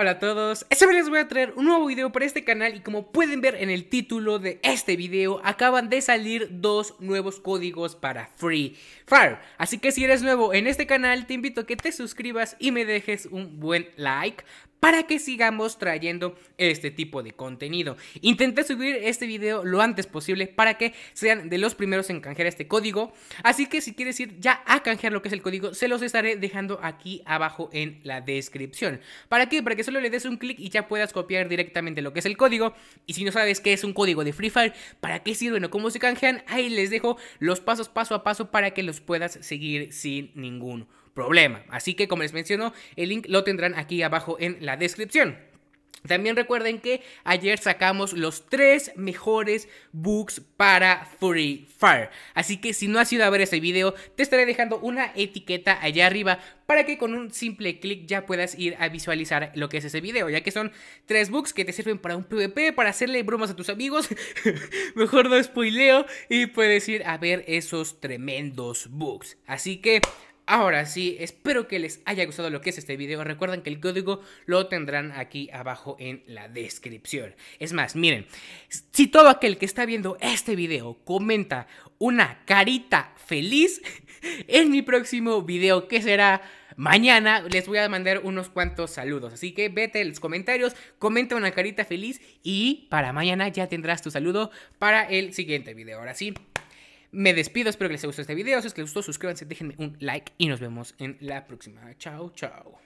hola a todos. Esta vez les voy a traer un nuevo video para este canal y como pueden ver en el título de este video acaban de salir dos nuevos códigos para Free Fire. Así que si eres nuevo en este canal te invito a que te suscribas y me dejes un buen like para que sigamos trayendo este tipo de contenido. Intenté subir este video lo antes posible para que sean de los primeros en canjear este código. Así que si quieres ir ya a canjear lo que es el código, se los estaré dejando aquí abajo en la descripción. ¿Para qué? Para que solo le des un clic y ya puedas copiar directamente lo que es el código. Y si no sabes qué es un código de Free Fire, para qué sirven o cómo se canjean, ahí les dejo los pasos paso a paso para que los puedas seguir sin ningún problema. Así que como les menciono, el link lo tendrán aquí abajo en la descripción. También recuerden que ayer sacamos los tres mejores books para Free Fire. Así que si no has ido a ver ese video, te estaré dejando una etiqueta allá arriba para que con un simple clic ya puedas ir a visualizar lo que es ese video, ya que son tres books que te sirven para un PvP, para hacerle bromas a tus amigos, mejor no spoileo y puedes ir a ver esos tremendos books. Así que Ahora sí, espero que les haya gustado lo que es este video. Recuerden que el código lo tendrán aquí abajo en la descripción. Es más, miren, si todo aquel que está viendo este video comenta una carita feliz, en mi próximo video, que será mañana, les voy a mandar unos cuantos saludos. Así que vete en los comentarios, comenta una carita feliz y para mañana ya tendrás tu saludo para el siguiente video. Ahora sí, me despido, espero que les haya gustado este video. Si es que les gustó, suscríbanse, déjenme un like y nos vemos en la próxima. Chao, chao.